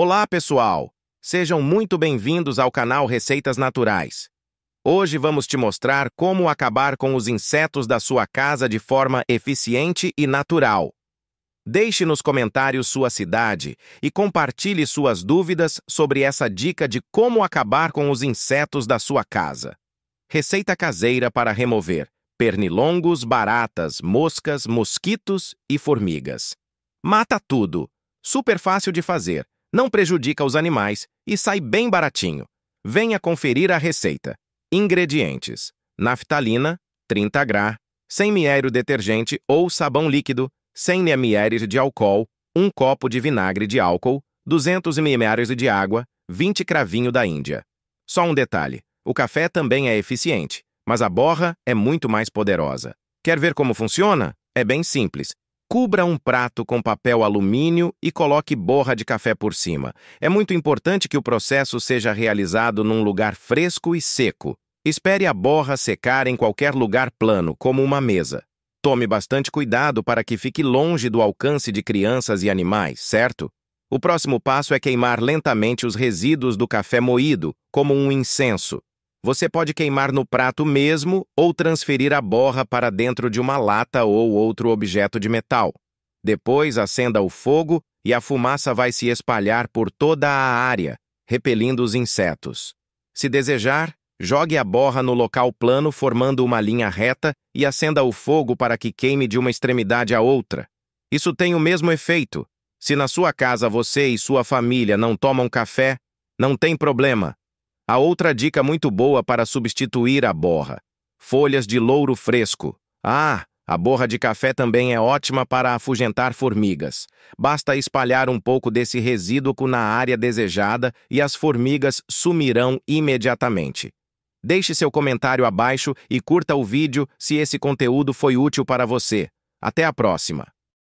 Olá, pessoal! Sejam muito bem-vindos ao canal Receitas Naturais. Hoje vamos te mostrar como acabar com os insetos da sua casa de forma eficiente e natural. Deixe nos comentários sua cidade e compartilhe suas dúvidas sobre essa dica de como acabar com os insetos da sua casa. Receita caseira para remover pernilongos, baratas, moscas, mosquitos e formigas. Mata tudo! Super fácil de fazer não prejudica os animais e sai bem baratinho. Venha conferir a receita. Ingredientes: naftalina, 30 gra, 100 ml detergente ou sabão líquido, 100 ml de álcool, 1 copo de vinagre de álcool, 200 ml de água, 20 cravinho da Índia. Só um detalhe: o café também é eficiente, mas a borra é muito mais poderosa. Quer ver como funciona? É bem simples. Cubra um prato com papel alumínio e coloque borra de café por cima. É muito importante que o processo seja realizado num lugar fresco e seco. Espere a borra secar em qualquer lugar plano, como uma mesa. Tome bastante cuidado para que fique longe do alcance de crianças e animais, certo? O próximo passo é queimar lentamente os resíduos do café moído, como um incenso. Você pode queimar no prato mesmo ou transferir a borra para dentro de uma lata ou outro objeto de metal. Depois, acenda o fogo e a fumaça vai se espalhar por toda a área, repelindo os insetos. Se desejar, jogue a borra no local plano formando uma linha reta e acenda o fogo para que queime de uma extremidade à outra. Isso tem o mesmo efeito. Se na sua casa você e sua família não tomam café, não tem problema. A outra dica muito boa para substituir a borra: folhas de louro fresco. Ah, a borra de café também é ótima para afugentar formigas. Basta espalhar um pouco desse resíduo na área desejada e as formigas sumirão imediatamente. Deixe seu comentário abaixo e curta o vídeo se esse conteúdo foi útil para você. Até a próxima!